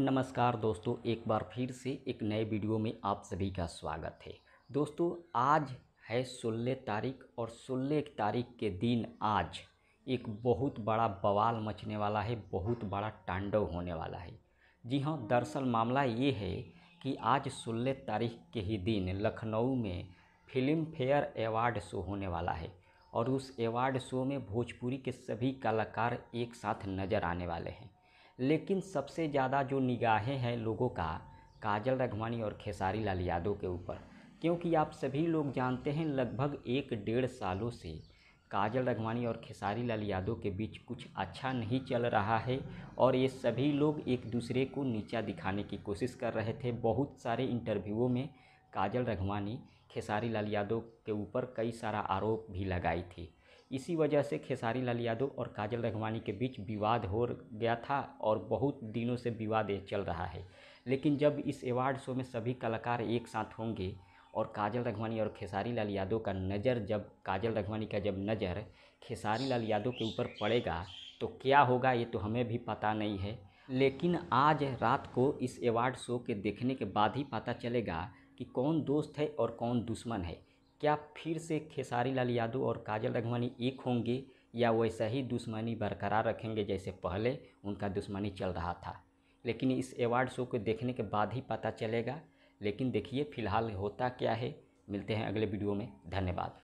नमस्कार दोस्तों एक बार फिर से एक नए वीडियो में आप सभी का स्वागत है दोस्तों आज है सोलह तारीख और सोलह तारीख के दिन आज एक बहुत बड़ा बवाल मचने वाला है बहुत बड़ा तांडव होने वाला है जी हाँ दरअसल मामला ये है कि आज सोलह तारीख के ही दिन लखनऊ में फिल्म फेयर एवार्ड शो होने वाला है और उस एवार्ड शो में भोजपुरी के सभी कलाकार एक साथ नज़र आने वाले हैं लेकिन सबसे ज़्यादा जो निगाहें हैं लोगों का काजल रघवानी और खेसारी लाल यादव के ऊपर क्योंकि आप सभी लोग जानते हैं लगभग एक डेढ़ सालों से काजल रघवानी और खेसारी लाल यादव के बीच कुछ अच्छा नहीं चल रहा है और ये सभी लोग एक दूसरे को नीचा दिखाने की कोशिश कर रहे थे बहुत सारे इंटरव्यूओं में काजल रघवानी खेसारी लाल यादव के ऊपर कई सारा आरोप भी लगाई थी इसी वजह से खेसारी लाल यादव और काजल रघवानी के बीच विवाद हो गया था और बहुत दिनों से विवाद चल रहा है लेकिन जब इस एवार्ड शो में सभी कलाकार एक साथ होंगे और काजल रघवानी और खेसारी लाल यादव का नज़र जब काजल रघवानी का जब नज़र खेसारी लाल यादव के ऊपर पड़ेगा तो क्या होगा ये तो हमें भी पता नहीं है लेकिन आज रात को इस एवार्ड शो के देखने के बाद ही पता चलेगा कि कौन दोस्त है और कौन दुश्मन है क्या फिर से खेसारी लाल यादव और काजल रघवानी एक होंगे या वैसा ही दुश्मनी बरकरार रखेंगे जैसे पहले उनका दुश्मनी चल रहा था लेकिन इस अवार्ड शो को देखने के बाद ही पता चलेगा लेकिन देखिए फिलहाल होता क्या है मिलते हैं अगले वीडियो में धन्यवाद